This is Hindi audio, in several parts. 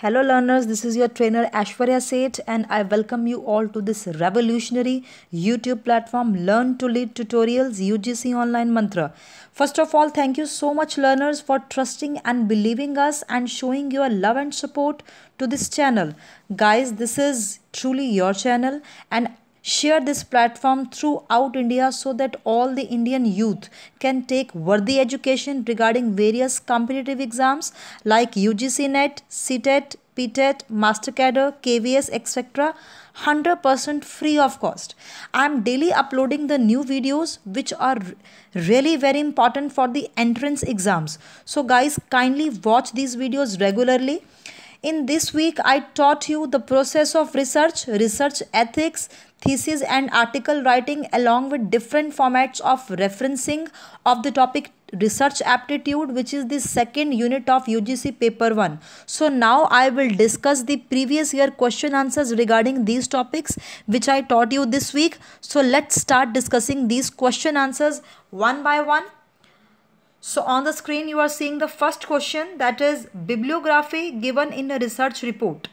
Hello learners, this is your trainer Ashwarya Seth and I welcome you all to this revolutionary YouTube platform Learn to Lead Tutorials UGC Online Mantra. First of all, thank you so much learners for trusting and believing us and showing your love and support to this channel. Guys, this is truly your channel and share this platform throughout India so that all the Indian youth can take worthy education regarding various competitive exams like UGC NET, CTET, PTET, MasterCader, KVS, etc. 100% free of cost. I am daily uploading the new videos which are really very important for the entrance exams. So guys kindly watch these videos regularly in this week, I taught you the process of research, research ethics, thesis and article writing along with different formats of referencing of the topic research aptitude which is the second unit of UGC paper 1. So now I will discuss the previous year question answers regarding these topics which I taught you this week. So let's start discussing these question answers one by one so on the screen you are seeing the first question that is bibliography given in a research report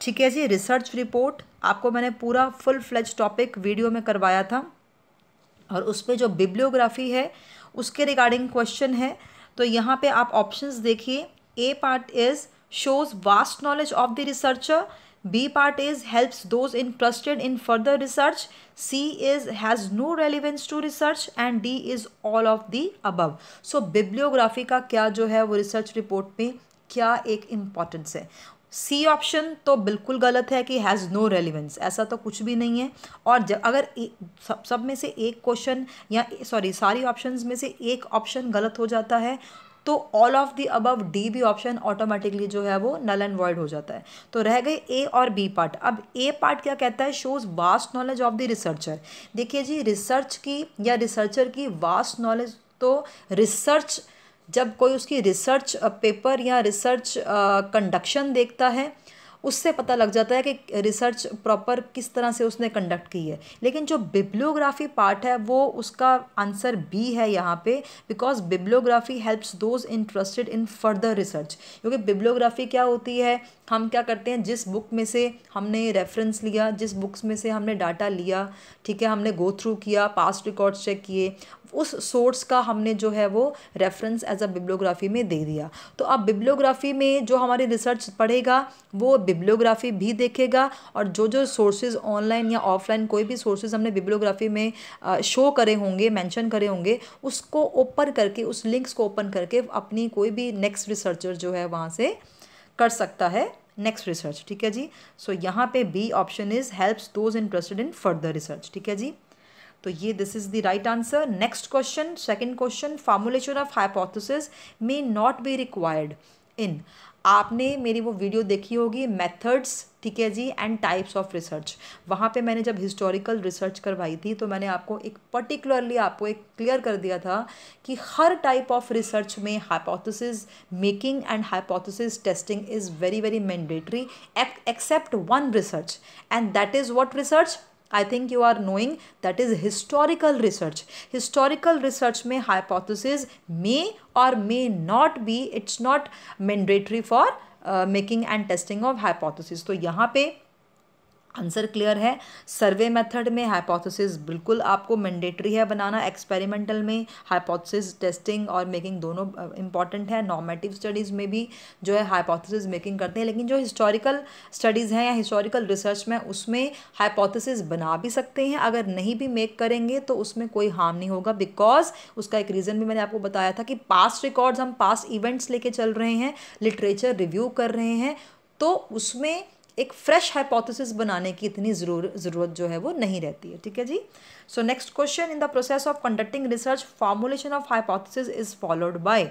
ठीक है जी रिसर्च रिपोर्ट आपको मैंने पूरा फुल फ्लेज टॉपिक वीडियो में करवाया था और उस पर जो बिब्लियोग्राफी है उसके रिगार्डिंग क्वेश्चन है तो यहाँ पे आप ऑप्शंस देखिए A part is shows vast knowledge of the researcher B part is helps those interested in further research. C is has no relevance to research and D is all of the above. So bibliography का क्या जो है वो research report में क्या एक importance है C option तो बिल्कुल गलत है कि has no relevance ऐसा तो कुछ भी नहीं है और जब अगर सब सब में से एक question या sorry सारी options में से एक option गलत हो जाता है तो all of the above D भी ऑप्शन ऑटोमेटिकली जो है वो नल एंड वर्ड हो जाता है तो रह गए ए और बी पार्ट अब ए पार्ट क्या कहता है shows vast knowledge of the researcher देखिए जी रिसर्च की या रिसर्चर की वास्ट नॉलेज तो रिसर्च जब कोई उसकी रिसर्च पेपर uh, या रिसर्च कंडक्शन uh, देखता है उससे पता लग जाता है कि रिसर्च प्रॉपर किस तरह से उसने कंडक्ट की है लेकिन जो बिब्लोग्राफी पार्ट है वो उसका आंसर बी है यहाँ पे because bibliography helps those interested in further research क्योंकि बिब्लोग्राफी क्या होती है हम क्या करते हैं जिस बुक में से हमने रेफरेंस लिया जिस बुक्स में से हमने डाटा लिया ठीक है हमने गो थ्रू किया पास्ट रिकॉर्ड्स चेक किए उस सोर्स का हमने जो है वो रेफरेंस एज अ बिब्लोग्राफी में दे दिया तो अब बिब्लोग्राफी में जो हमारी रिसर्च पढ़ेगा वो बिब्लोग्राफी भी देखेगा और जो जो सोर्सेज ऑनलाइन या ऑफलाइन कोई भी सोर्सेज हमने बिब्लोग्राफी में शो करे होंगे मेंशन करे होंगे उसको ओपन करके उस लिंक्स को ओपन करके अपनी कोई भी नेक्स्ट रिसर्चर जो है वहाँ से कर सकता है नेक्स्ट रिसर्च ठीक है जी सो so, यहाँ पे B option is helps those interested in further research ठीक है जी तो ये this is the right answer next question second question formulation of hypothesis may not be required in आपने मेरी वो वीडियो देखी होगी मेथड्स ठीक है जी एंड टाइप्स ऑफ रिसर्च वहाँ पे मैंने जब हिस्टोरिकल रिसर्च करवाई थी तो मैंने आपको एक पर्टिकुलरली आपको एक क्लियर कर दिया था कि हर टाइप ऑफ रिसर्च में hypothesis making and hypothesis testing is very very mandatory except one research and that is what research I think you are knowing that is historical research historical research में हाइपोथेसिस मे और may not be it's not mandatory for making and testing of hypothesis तो यहाँ पे आंसर क्लियर है सर्वे मेथड में हाइपोथेसिस बिल्कुल आपको मैंडेटरी है बनाना एक्सपेरिमेंटल में हाइपोथेसिस टेस्टिंग और मेकिंग दोनों इंपॉर्टेंट है नॉर्मेटिव स्टडीज़ में भी जो है हाइपोथेसिस मेकिंग करते हैं लेकिन जो हिस्टोरिकल स्टडीज़ हैं या हिस्टोरिकल रिसर्च में उसमें हाइपोथेसिस बना भी सकते हैं अगर नहीं भी मेक करेंगे तो उसमें कोई हार्म नहीं होगा बिकॉज उसका एक रीज़न भी मैंने आपको बताया था कि पास्ट रिकॉर्ड्स हम पास्ट इवेंट्स लेके चल रहे हैं लिटरेचर रिव्यू कर रहे हैं तो उसमें एक फ्रेश हाइपोथेसिस बनाने की इतनी ज़रूर ज़रूरत जो है वो नहीं रहती है ठीक है जी so next question in the process of conducting research formulation of hypothesis is followed by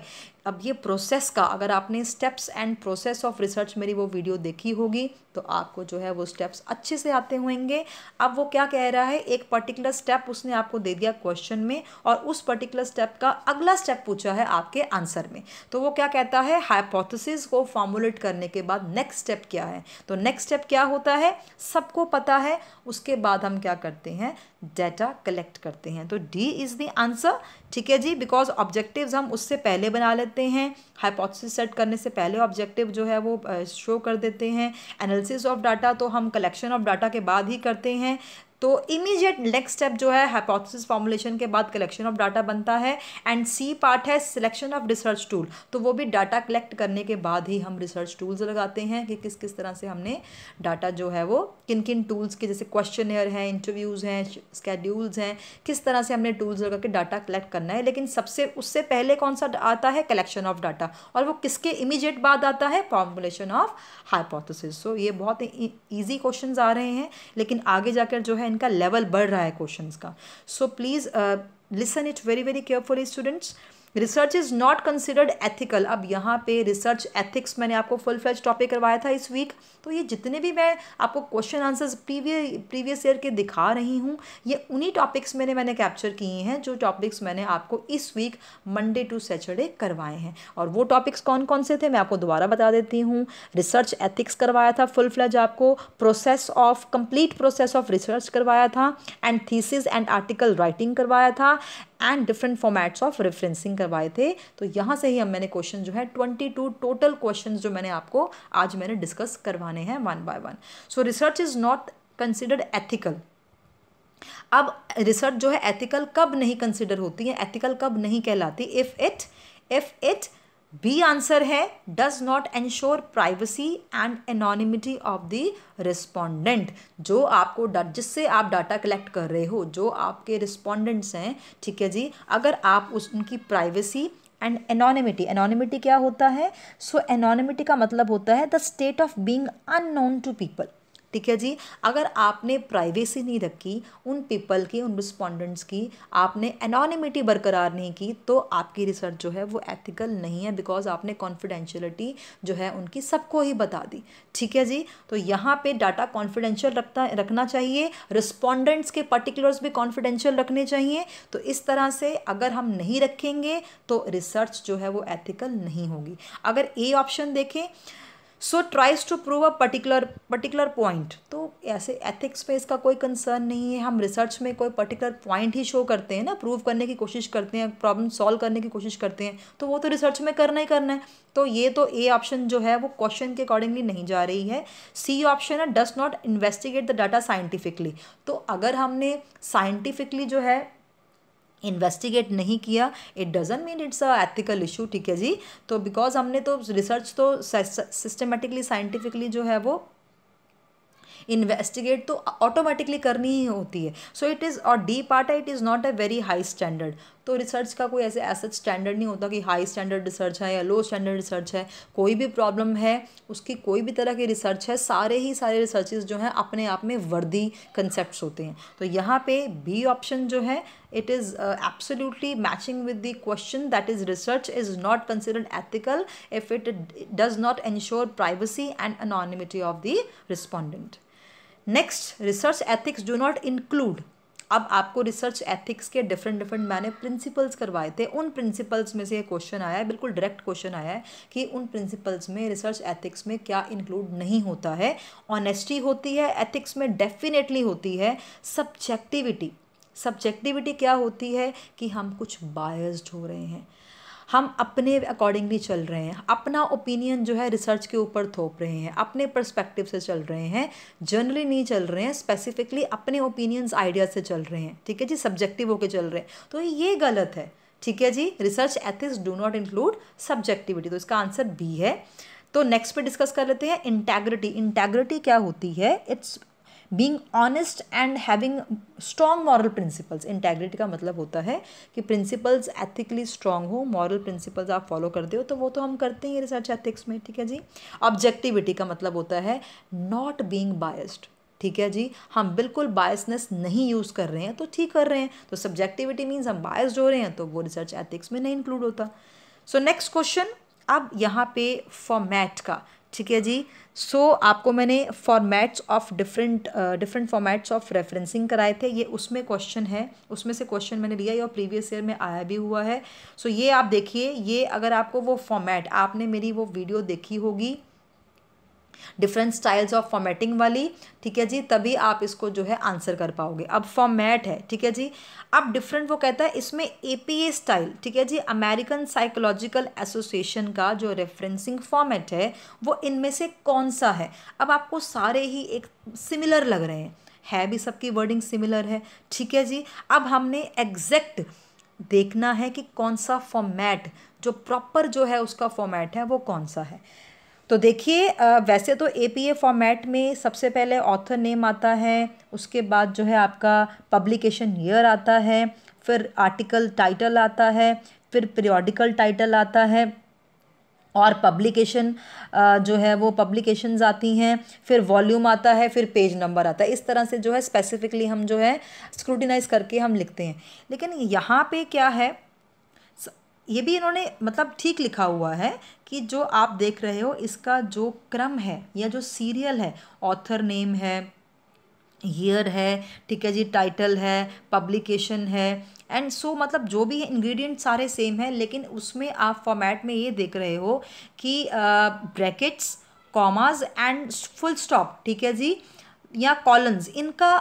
अब ये प्रोसेस का अगर आपने steps and process of research मेरी वो वीडियो देखी होगी तो आपको जो है वो स्टेप्स अच्छे से आते होंगे अब वो क्या कह रहा है एक पर्टिकुलर स्टेप उसने आपको दे दिया क्वेश्चन में और उस पर्टिकुलर स्टेप का अगला स्टेप पूछा है आपके आंसर में तो वो क्या कहता है हाइपोथेसिस को फॉर्मुलेट करने के बाद नेक्स्ट स्टेप क्या है तो नेक्स्ट स्टेप क्या होता है सबको पता है उसके बाद हम क्या करते हैं डेटा कलेक्ट करते हैं तो डी इज़ द आंसर ठीक है जी बिकॉज ऑब्जेक्टिव्स हम उससे पहले बना लेते हैं हाइपोथेसिस सेट करने से पहले ऑब्जेक्टिव जो है वो शो कर देते हैं एनालिसिस ऑफ डाटा तो हम कलेक्शन ऑफ डाटा के बाद ही करते हैं तो इमीजिएट नेक्स्ट स्टेप जो है हाइपोथेसिस फॉर्मुलेशन के बाद कलेक्शन ऑफ डाटा बनता है एंड सी पार्ट है सिलेक्शन ऑफ रिसर्च टूल तो वो भी डाटा कलेक्ट करने के बाद ही हम रिसर्च टूल्स लगाते हैं कि किस किस तरह से हमने डाटा जो है वो किन किन टूल्स के जैसे क्वेश्चन हैं इंटरव्यूज़ हैं स्केड्यूल्स हैं किस तरह से हमने टूल्स लगा के डाटा कलेक्ट करना है लेकिन सबसे उससे पहले कौन सा आता है कलेक्शन ऑफ डाटा और वो किसके इमीजिएट बाद आता है फॉर्मुलेशन ऑफ हाइपोथेसिस सो ये बहुत ईजी क्वेश्चन e-, आ रहे हैं लेकिन आगे जाकर जो है इनका लेवल बढ़ रहा है क्वेश्चन का so please listen it very very carefully students research is not considered ethical अब यहाँ पे रिसर्च एथिक्स मैंने आपको फुल फ्लैज टॉपिक करवाया था इस वीक तो ये जितने भी मैं आपको question answers previous previous year के दिखा रही हूँ ये उन्हीं टॉपिक्स मैंने मैंने कैप्चर किए हैं जो टॉपिक्स मैंने आपको इस वीक मंडे टू सैटरडे करवाए हैं और वो टॉपिक्स कौन कौन से थे मैं आपको दोबारा बता देती हूँ रिसर्च एथिक्स करवाया था फुल फ्लैज आपको process of complete process of research करवाया था and thesis and article writing करवाया था and different formats of referencing करवाए थे तो यहाँ से ही हम मैंने क्वेश्चन जो है ट्वेंटी टू टोटल क्वेश्चन जो मैंने आपको आज मैंने डिस्कस करवाने हैं one by one so research is not considered ethical अब रिसर्च जो है एथिकल कब नहीं कंसिडर होती है एथिकल कब नहीं कहलाती if it if it B answer है does not ensure privacy and anonymity of the respondent जो आपको जिससे आप डाटा कलेक्ट कर रहे हो जो आपके रिस्पोंडेंट्स हैं ठीक है जी अगर आप उस उनकी प्राइवेसी एंड एनोनिमिटी एनोनिमिटी क्या होता है सो so, एनोनिमिटी का मतलब होता है the state of being known to people ठीक है जी अगर आपने प्राइवेसी नहीं रखी उन पीपल की उन रिस्पॉन्डेंट्स की आपने एनॉनिमिटी बरकरार नहीं की तो आपकी रिसर्च जो है वो एथिकल नहीं है बिकॉज आपने कॉन्फिडेंशियलिटी जो है उनकी सबको ही बता दी ठीक है जी तो यहाँ पे डाटा कॉन्फिडेंशियल रखता रखना चाहिए रिस्पॉन्डेंट्स के पर्टिकुलर्स भी कॉन्फिडेंशियल रखने चाहिए तो इस तरह से अगर हम नहीं रखेंगे तो रिसर्च जो है वो एथिकल नहीं होगी अगर ए ऑप्शन देखें so tries to prove a particular particular point तो ऐसे एथिक्स में इसका कोई कंसर्न नहीं है हम रिसर्च में कोई पर्टिकुलर पॉइंट ही शो करते हैं ना प्रूव करने की कोशिश करते हैं प्रॉब्लम सॉल्व करने की कोशिश करते हैं तो वो तो रिसर्च में करना ही करना है तो ये तो ए ऑप्शन जो है वो क्वेश्चन के अकॉर्डिंगली नहीं जा रही है सी ऑप्शन है does not investigate the data scientifically तो अगर हमने साइंटिफिकली जो है इन्वेस्टिगेट नहीं किया it doesn't mean it's a ethical issue ठीक है जी तो बिकॉज हमने तो रिसर्च तो सिस्टमेटिकली साइंटिफिकली जो है वो इन्वेस्टिगेट तो ऑटोमेटिकली करनी ही होती है सो इट इज़ और D part it is not a very high standard तो रिसर्च का कोई ऐसे ऐसा स्टैंडर्ड नहीं होता कि हाई स्टैंडर्ड रिसर्च है या लो स्टैंडर्ड रिसर्च है कोई भी प्रॉब्लम है उसकी कोई भी तरह की रिसर्च है सारे ही सारे रिसर्चेज जो हैं अपने आप में वर्दी कंसेप्ट होते हैं तो यहाँ पे बी ऑप्शन जो है it is absolutely matching with the question that is research is not considered ethical if it does not ensure privacy and anonymity of the respondent next research ethics do not include अब आपको रिसर्च एथिक्स के डिफरेंट डिफरेंट मैंने प्रिंसिपल्स करवाए थे उन प्रिंसिपल्स में से ये क्वेश्चन आया है बिल्कुल डायरेक्ट क्वेश्चन आया है कि उन प्रिंसिपल्स में रिसर्च एथिक्स में क्या इंक्लूड नहीं होता है ऑनेस्टी होती है एथिक्स में डेफिनेटली होती है सब्जेक्टिविटी सब्जेक्टिविटी क्या होती है कि हम कुछ बायस्ड हो रहे हैं हम अपने अकॉर्डिंगली चल रहे हैं अपना ओपिनियन जो है रिसर्च के ऊपर थोप रहे हैं अपने परस्पेक्टिव से चल रहे हैं जनरली नहीं चल रहे हैं स्पेसिफिकली अपने ओपिनियंस आइडियाज से चल रहे हैं ठीक है जी सब्जेक्टिव होकर चल रहे हैं तो ये गलत है ठीक है जी research ethics do not include subjectivity तो इसका आंसर बी है तो नेक्स्ट पे डिस्कस कर लेते हैं इंटेग्रिटी इंटेग्रिटी क्या होती है it's being honest and having strong moral principles integrity का मतलब होता है कि प्रिंसिपल्स एथिकली स्ट्रांग हो मॉरल प्रिंसिपल्स आप फॉलो करते हो तो वो तो हम करते हैं रिसर्च एथिक्स में ठीक है जी ऑब्जेक्टिविटी का मतलब होता है नॉट बींग बायस्ड ठीक है जी हम बिल्कुल बायसनेस नहीं यूज़ कर रहे हैं तो ठीक कर रहे हैं तो सब्जेक्टिविटी मीन्स हम बायस्ड हो रहे हैं तो वो रिसर्च एथिक्स में नहीं इंक्लूड होता सो नेक्स्ट क्वेश्चन अब यहाँ पे फॉर्मेट का ठीक है जी सो so, आपको मैंने formats of different different formats of referencing कराए थे ये उसमें क्वेश्चन है उसमें से क्वेश्चन मैंने लिया है और प्रीवियस ईयर में आया भी हुआ है सो so, ये आप देखिए ये अगर आपको वो फॉर्मेट आपने मेरी वो वीडियो देखी होगी डिफरेंट स्टाइल्स ऑफ फॉर्मेटिंग वाली ठीक है जी तभी आप इसको जो है आंसर कर पाओगे अब फॉर्मेट है ठीक है जी अब डिफरेंट वो कहता है इसमें ए पी ए स्टाइल ठीक है जी अमेरिकन साइकोलॉजिकल एसोसिएशन का जो रेफरेंसिंग फॉर्मेट है वो इनमें से कौन सा है अब आपको सारे ही एक सिमिलर लग रहे हैं है भी सबकी वर्डिंग सिमिलर है ठीक है जी अब हमने एग्जैक्ट देखना है कि कौन सा फॉर्मेट जो प्रॉपर जो है उसका फॉर्मेट है वो कौन सा है तो देखिए वैसे तो ए फॉर्मेट में सबसे पहले ऑथर नेम आता है उसके बाद जो है आपका पब्लिकेशन ईयर आता है फिर आर्टिकल टाइटल आता है फिर पीरियोडिकल टाइटल आता है और पब्लिकेशन जो है वो पब्लिकेशंस आती हैं फिर वॉल्यूम आता है फिर पेज नंबर आता है इस तरह से जो है स्पेसिफिकली हम जो है स्क्रूटिनाइज करके हम लिखते हैं लेकिन यहाँ पे क्या है ये भी इन्होंने मतलब ठीक लिखा हुआ है कि जो आप देख रहे हो इसका जो क्रम है या जो सीरियल है ऑथर नेम है ईयर है ठीक है जी टाइटल है पब्लिकेशन है एंड सो so, मतलब जो भी इंग्रेडिएंट सारे सेम है लेकिन उसमें आप फॉर्मेट में ये देख रहे हो कि brackets commas and full stop ठीक है जी या कॉलन्स इनका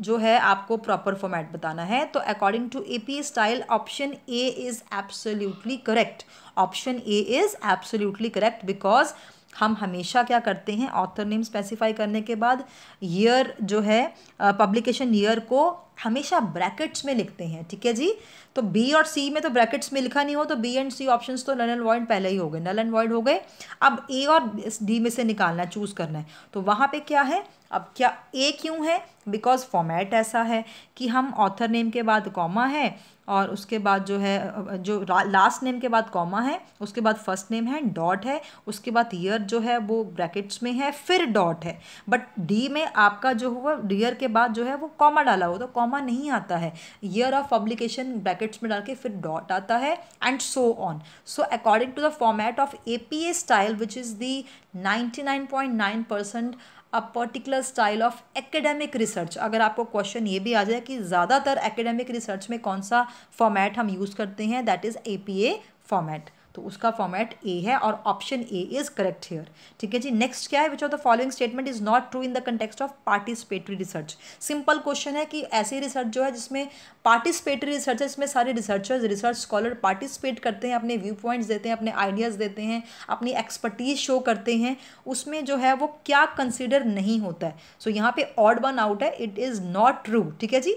जो है आपको प्रॉपर फॉर्मेट बताना है तो according to A P style option A is absolutely correct option A is absolutely correct because हम हमेशा क्या करते हैं ऑथर नेम स्पेसिफाई करने के बाद ईयर जो है पब्लिकेशन uh, ईयर को हमेशा ब्रैकेट्स में लिखते हैं ठीक है जी तो बी और सी में तो ब्रैकेट्स में लिखा नहीं हो तो बी एंड सी ऑप्शंस तो नल एंड वॉइड पहले ही हो गए नल एंड वॉइड हो गए अब ए और डी में से निकालना चूज करना है तो वहाँ पे क्या है अब क्या ए क्यों है बिकॉज फॉर्मेट ऐसा है कि हम ऑथर नेम के बाद कॉमा है और उसके बाद जो है जो लास्ट नेम के बाद कॉमा है उसके बाद फर्स्ट नेम है डॉट है उसके बाद ईयर जो है वो ब्रैकेट्स में है फिर डॉट है बट डी में आपका जो हुआ ईयर के बाद जो है वो कॉमा डाला हुआ तो कॉमा नहीं आता है ईयर ऑफ पब्लिकेशन ब्रैकेट्स में डाल के फिर डॉट आता है and so on so according to the format of A P A style which is the ninety nine point nine percent a particular style of academic research अगर आपको क्वेश्चन ये भी आ जाए कि ज़्यादातर एकेडमिक रिसर्च में कौन सा फॉर्मेट हम यूज़ करते हैं दैट इज़ ए फॉर्मेट तो उसका फॉर्मेट ए है और option A is correct here ठीक है जी नेक्स्ट क्या है which of the following statement is not true in the context of participatory research simple question है कि ऐसी रिसर्च जो है जिसमें पार्टिसिपेटरी रिसर्च है इसमें सारे रिसर्चर्स रिसर्च स्कॉलर पार्टिसिपेट करते हैं अपने व्यू पॉइंट्स देते हैं अपने आइडियाज़ देते हैं अपनी एक्सपर्टीज शो करते हैं उसमें जो है वो क्या कंसिडर नहीं होता है सो so, यहाँ पे ऑड वन आउट है इट इज़ नॉट ट्रू ठीक है जी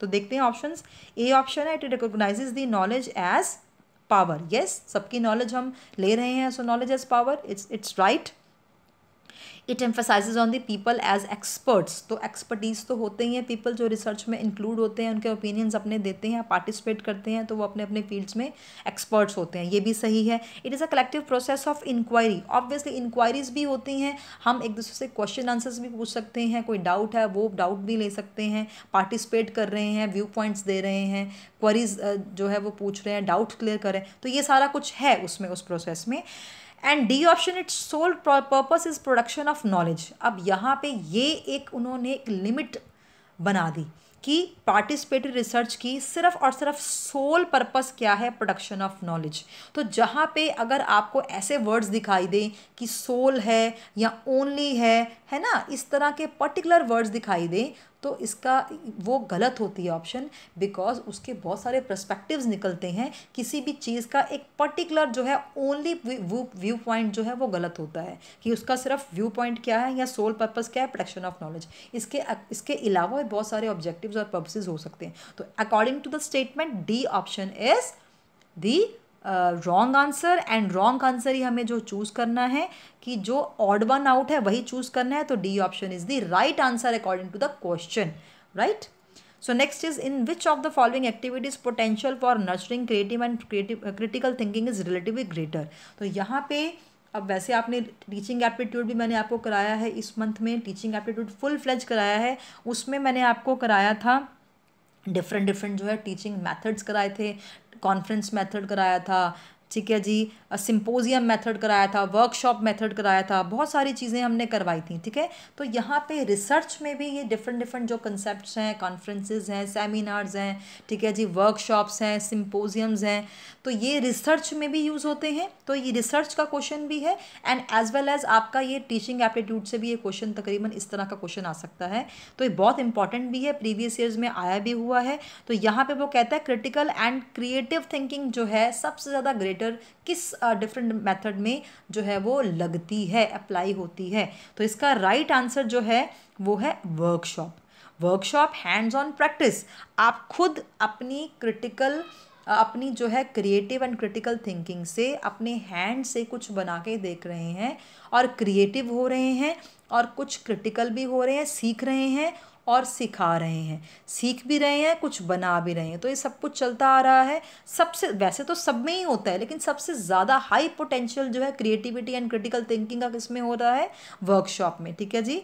तो देखते हैं ऑप्शंस ए ऑप्शन है it recognises the knowledge as power yes सबकी नॉलेज हम ले रहे हैं so knowledge as power it's it's right it emphasises on the people as experts तो एक्सपर्टीज़ तो होते ही हैं पीपल जो रिसर्च में इंक्लूड होते हैं उनके ओपिनियंस अपने देते हैं पार्टिसिपेट करते हैं तो वो अपने अपने फील्ड्स में एक्सपर्ट्स होते हैं ये भी सही है it is a collective process of inquiry obviously inquiries भी होती हैं हम एक दूसरे से क्वेश्चन आंसर्स भी पूछ सकते हैं कोई डाउट है वो डाउट भी ले सकते हैं पार्टिसिपेट कर रहे हैं व्यू पॉइंट्स दे रहे हैं क्वरीज जो है वो पूछ रहे हैं डाउट क्लियर करें तो ये सारा कुछ है उसमें उस प्रोसेस में and D option its sole purpose is production of knowledge अब यहाँ पे ये एक उन्होंने एक लिमिट बना दी कि पार्टिसिपेटरी रिसर्च की सिर्फ और सिर्फ सोल पर्पस क्या है प्रोडक्शन ऑफ नॉलेज तो जहाँ पे अगर आपको ऐसे वर्ड्स दिखाई दें कि सोल है या ओनली है है ना इस तरह के पर्टिकुलर वर्ड्स दिखाई दें तो इसका वो गलत होती है ऑप्शन बिकॉज उसके बहुत सारे प्रस्पेक्टिव्स निकलते हैं किसी भी चीज़ का एक पर्टिकुलर जो है ओनली व्यू पॉइंट जो है वो गलत होता है कि उसका सिर्फ व्यू पॉइंट क्या है या सोल पर्पज़ क्या है प्रोटेक्शन ऑफ नॉलेज इसके इसके अलावा भी बहुत सारे ऑब्जेक्टिव्स और पर्पसेज हो सकते हैं तो according to the statement D option is the wrong answer and wrong answer ही हमें जो चूज़ करना है कि जो ऑड वन आउट है वही चूज़ करना है तो D option is the right answer according to the question right so next is in which of the following activities potential for nurturing creative and creative critical thinking is is greater uh, तो यहाँ पे अब वैसे आपने टीचिंग एप्टीट्यूड भी मैंने आपको कराया है इस मंथ में टीचिंग एप्टीट्यूड फुल फ्लेज कराया है उसमें मैंने आपको कराया था डिफरेंट डिफरेंट जो है टीचिंग मेथड्स कराए थे कॉन्फ्रेंस मेथड कराया था ठीक है जी सिंपोजियम मेथड कराया था वर्कशॉप मेथड कराया था बहुत सारी चीज़ें हमने करवाई थी ठीक है तो यहाँ पे रिसर्च में भी ये डिफरेंट डिफरेंट जो कंसेप्ट हैं कॉन्फ्रेंसेज हैं सेमिनार्स हैं ठीक है जी वर्कशॉप्स हैं सिंपोजियम्स हैं तो ये रिसर्च में भी यूज़ होते हैं तो ये रिसर्च का क्वेश्चन भी है एंड एज वेल एज आपका ये टीचिंग एप्टीट्यूड से भी ये क्वेश्चन तकरीबन इस तरह का क्वेश्चन आ सकता है तो ये बहुत इंपॉर्टेंट भी है प्रीवियस ईयर्स में आया भी हुआ है तो यहाँ पर वो कहता है क्रिटिकल एंड क्रिएटिव थिंकिंग जो है सबसे ज़्यादा ग्रेट राइटर किस डिफरेंट मेथड में जो है वो लगती है अप्लाई होती है तो इसका राइट right आंसर जो है वो है workshop workshop hands on practice आप खुद अपनी क्रिटिकल अपनी जो है क्रिएटिव एंड क्रिटिकल थिंकिंग से अपने हैंड से कुछ बना के देख रहे हैं और क्रिएटिव हो रहे हैं और कुछ क्रिटिकल भी हो रहे हैं सीख रहे हैं और सिखा रहे हैं सीख भी रहे हैं कुछ बना भी रहे हैं तो ये सब कुछ चलता आ रहा है सबसे वैसे तो सब में ही होता है लेकिन सबसे ज़्यादा हाई पोटेंशियल जो है क्रिएटिविटी एंड क्रिटिकल थिंकिंग का किस में हो रहा है वर्कशॉप में ठीक है जी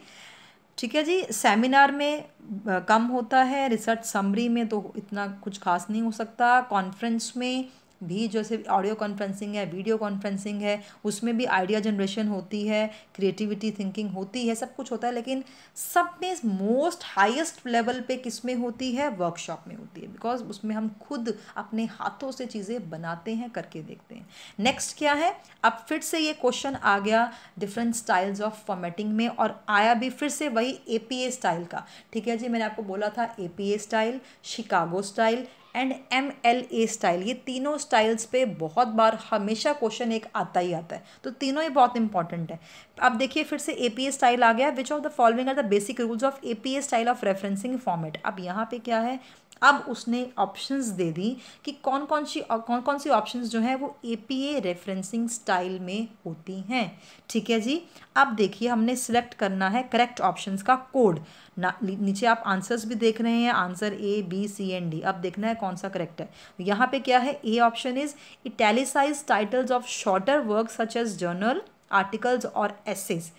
ठीक है जी सेमिनार में कम होता है रिसर्च समरी में तो इतना कुछ खास नहीं हो सकता कॉन्फ्रेंस में भी जैसे ऑडियो कॉन्फ्रेंसिंग है वीडियो कॉन्फ्रेंसिंग है उसमें भी आइडिया जनरेशन होती है क्रिएटिविटी थिंकिंग होती है सब कुछ होता है लेकिन सब में मोस्ट हाईएस्ट लेवल पे किस में होती है वर्कशॉप में होती है बिकॉज उसमें हम खुद अपने हाथों से चीज़ें बनाते हैं करके देखते हैं नेक्स्ट क्या है अब फिर से ये क्वेश्चन आ गया डिफरेंट स्टाइल्स ऑफ फॉर्मेटिंग में और आया भी फिर से वही ए स्टाइल का ठीक है जी मैंने आपको बोला था A style Chicago style and M L A style ये तीनों स्टाइल्स पे बहुत बार हमेशा क्वेश्चन एक आता ही आता है तो तीनों ही बहुत इंपॉर्टेंट है अब देखिए फिर से ए पी ए स्टाइल आ गया which of the following are the basic rules of A P A style of referencing format अब यहाँ पे क्या है अब उसने ऑप्शंस दे दी कि कौन कौन सी कौन कौन सी ऑप्शंस जो हैं वो एपीए रेफरेंसिंग स्टाइल में होती हैं ठीक है जी अब देखिए हमने सिलेक्ट करना है करेक्ट ऑप्शंस का कोड ना नीचे आप आंसर्स भी देख रहे हैं answer A B C and D अब देखना है कौन सा करेक्ट है तो यहाँ पे क्या है A option is italicise titles of shorter work such as journal articles और एसेज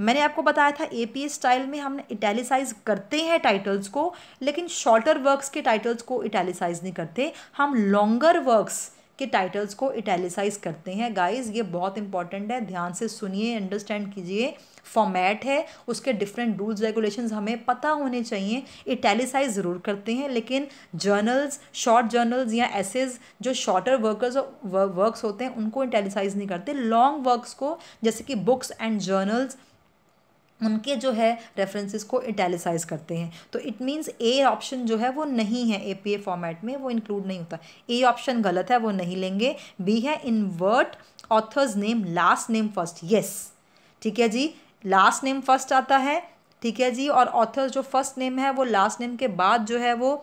मैंने आपको बताया था ए स्टाइल में हम इटैलिसाइज करते हैं टाइटल्स को लेकिन शॉर्टर वर्क्स के टाइटल्स को इटैलिसाइज नहीं करते हम लॉन्गर वर्क्स के टाइटल्स को इटैलिसाइज करते हैं गाइज ये बहुत इंपॉर्टेंट है ध्यान से सुनिए अंडरस्टैंड कीजिए फॉर्मेट है उसके डिफरेंट रूल्स रेगुलेशन हमें पता होने चाहिए इटैलिसाइज ज़रूर करते हैं लेकिन जर्नल्स शॉर्ट जर्नल्स या एसेज जो शॉर्टर वर्कर्स वर्कस होते हैं उनको इटैलिसाइज नहीं करते लॉन्ग वर्कस को जैसे कि बुक्स एंड जर्नल्स उनके जो है रेफरेंसेस को इटैलिसाइज करते हैं तो इट मींस ए ऑप्शन जो है वो नहीं है ए पी ए फॉर्मेट में वो इंक्लूड नहीं होता ए ऑप्शन गलत है वो नहीं लेंगे बी है invert authors name last name first yes ठीक है जी लास्ट नेम फर्स्ट आता है ठीक है जी और ऑथर जो फर्स्ट नेम है वो लास्ट नेम के बाद जो है वो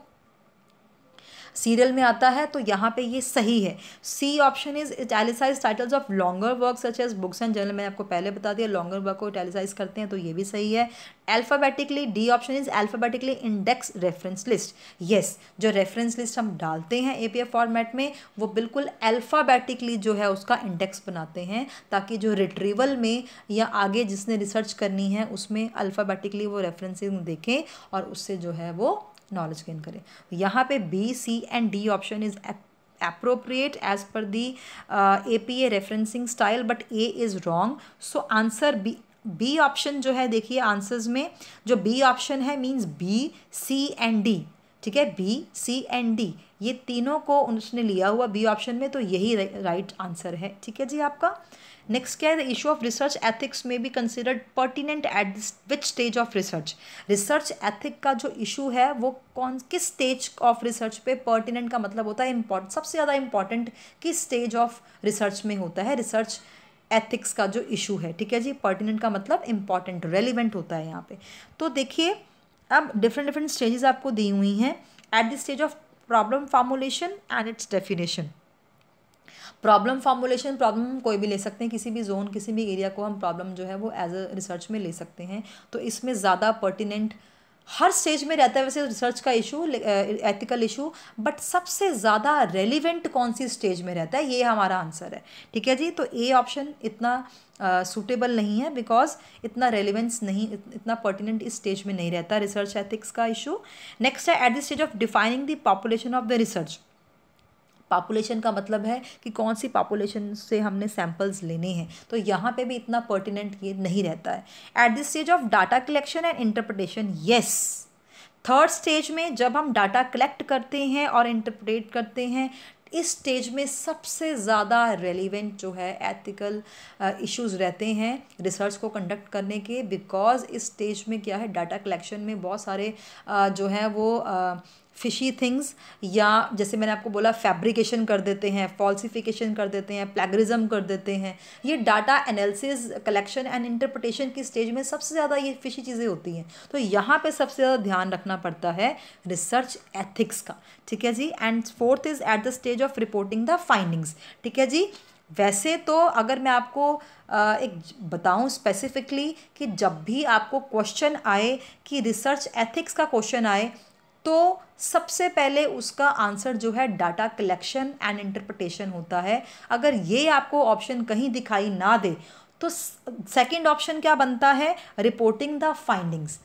सीरियल में आता है तो यहाँ पे ये सही है C option is italicize titles of longer work such as books and journal मैंने आपको पहले बता दिया लॉन्गर वर्क को इटैलिसाइज करते हैं तो ये भी सही है alphabetically D option is alphabetically index reference list yes जो रेफरेंस लिस्ट हम डालते हैं ए फॉर्मेट में वो बिल्कुल अल्फ़ाबेटिकली जो है उसका इंडेक्स बनाते हैं ताकि जो रिट्रीवल में या आगे जिसने रिसर्च करनी है उसमें अल्फ़ाबेटिकली वो रेफरेंसिंग देखें और उससे जो है वो नॉलेज गेन करें तो यहाँ पे B C and D option is appropriate as per the uh, APA referencing style but A is wrong so answer B B option जो है देखिए आंसर्स में जो बी ऑप्शन है means B C and D ठीक है बी सी एंड डी ये तीनों को उसने लिया हुआ बी ऑप्शन में तो यही राइट आंसर है ठीक है जी आपका नेक्स्ट क्या है the issue of research ethics में be considered pertinent at which stage of research research ethic का जो इशू है वो कौन किस स्टेज ऑफ रिसर्च पे पर्टिनेंट का मतलब होता है इम्पॉर्ट सबसे ज़्यादा इम्पॉर्टेंट किस स्टेज ऑफ रिसर्च में होता है रिसर्च एथिक्स का जो इशू है ठीक है जी पर्टिनेंट का मतलब इम्पॉर्टेंट रेलिवेंट होता है यहाँ पे तो देखिए अब डिफरेंट डिफरेंट स्टेजेस आपको दी हुई हैं at the stage of problem formulation and its definition problem formulation problem कोई भी ले सकते हैं किसी भी जोन किसी भी एरिया को हम प्रॉब्लम जो है वो एज अ रिसर्च में ले सकते हैं तो इसमें ज़्यादा पर्टिनेंट हर स्टेज में रहता है वैसे रिसर्च का इशू एथिकल इशू बट सबसे ज़्यादा रेलिवेंट कौन सी स्टेज में रहता है ये हमारा आंसर है ठीक है जी तो ए ऑप्शन इतना सूटेबल uh, नहीं है बिकॉज इतना रेलिवेंस नहीं इतना पर्टिनेंट इस स्टेज में नहीं रहता रिसर्च एथिक्स का इशू नेक्स्ट है at the stage of defining the population of the research population का मतलब है कि कौन सी पॉपुलेशन से हमने सैम्पल्स लेने हैं तो यहाँ पे भी इतना पर्टिनेंट ये नहीं रहता है at this stage of data collection and interpretation yes third stage में जब हम डाटा कलेक्ट करते हैं और इंटरप्रेट करते हैं इस स्टेज में सबसे ज़्यादा रेलिवेंट जो है एथिकल इश्यूज uh, रहते हैं रिसर्च को कंडक्ट करने के बिकॉज इस स्टेज में क्या है डाटा कलेक्शन में बहुत सारे uh, जो है वो uh, फिशी थिंग्स या जैसे मैंने आपको बोला फैब्रिकेशन कर देते हैं फॉल्सिफिकेशन कर देते हैं प्लेगरिज्म कर देते हैं ये data analysis collection and interpretation की स्टेज में सबसे ज़्यादा ये फिशी चीज़ें होती हैं तो यहाँ पे सबसे ज़्यादा ध्यान रखना पड़ता है रिसर्च एथिक्स का ठीक है जी and fourth is at the stage of reporting the findings ठीक है जी वैसे तो अगर मैं आपको एक बताऊं स्पेसिफिकली कि जब भी आपको क्वेश्चन आए कि रिसर्च एथिक्स का क्वेश्चन आए तो सबसे पहले उसका आंसर जो है डाटा कलेक्शन एंड इंटरप्रटेशन होता है अगर ये आपको ऑप्शन कहीं दिखाई ना दे तो सेकेंड ऑप्शन क्या बनता है रिपोर्टिंग द फाइंडिंग्स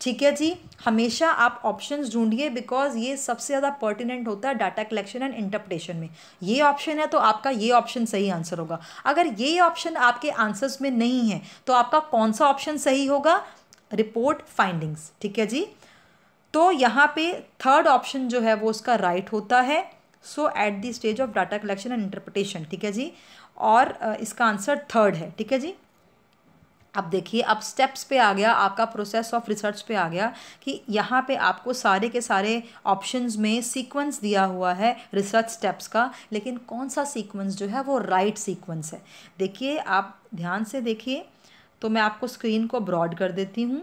ठीक है जी हमेशा आप ऑप्शंस ढूंढिए बिकॉज ये सबसे ज़्यादा पर्टिनेंट होता है डाटा कलेक्शन एंड इंटरप्रिटेशन में ये ऑप्शन है तो आपका ये ऑप्शन सही आंसर होगा अगर ये ऑप्शन आपके आंसर्स में नहीं है तो आपका कौन सा ऑप्शन सही होगा रिपोर्ट फाइंडिंग्स ठीक है जी तो यहाँ पे थर्ड ऑप्शन जो है वो उसका राइट right होता है so at the stage of data collection and interpretation ठीक है जी और इसका आंसर थर्ड है ठीक है जी अब देखिए अब स्टेप्स पे आ गया आपका प्रोसेस ऑफ रिसर्च पे आ गया कि यहाँ पे आपको सारे के सारे ऑप्शंस में सीक्वेंस दिया हुआ है रिसर्च स्टेप्स का लेकिन कौन सा सीक्वेंस जो है वो राइट right सीक्वेंस है देखिए आप ध्यान से देखिए तो मैं आपको स्क्रीन को ब्रॉड कर देती हूँ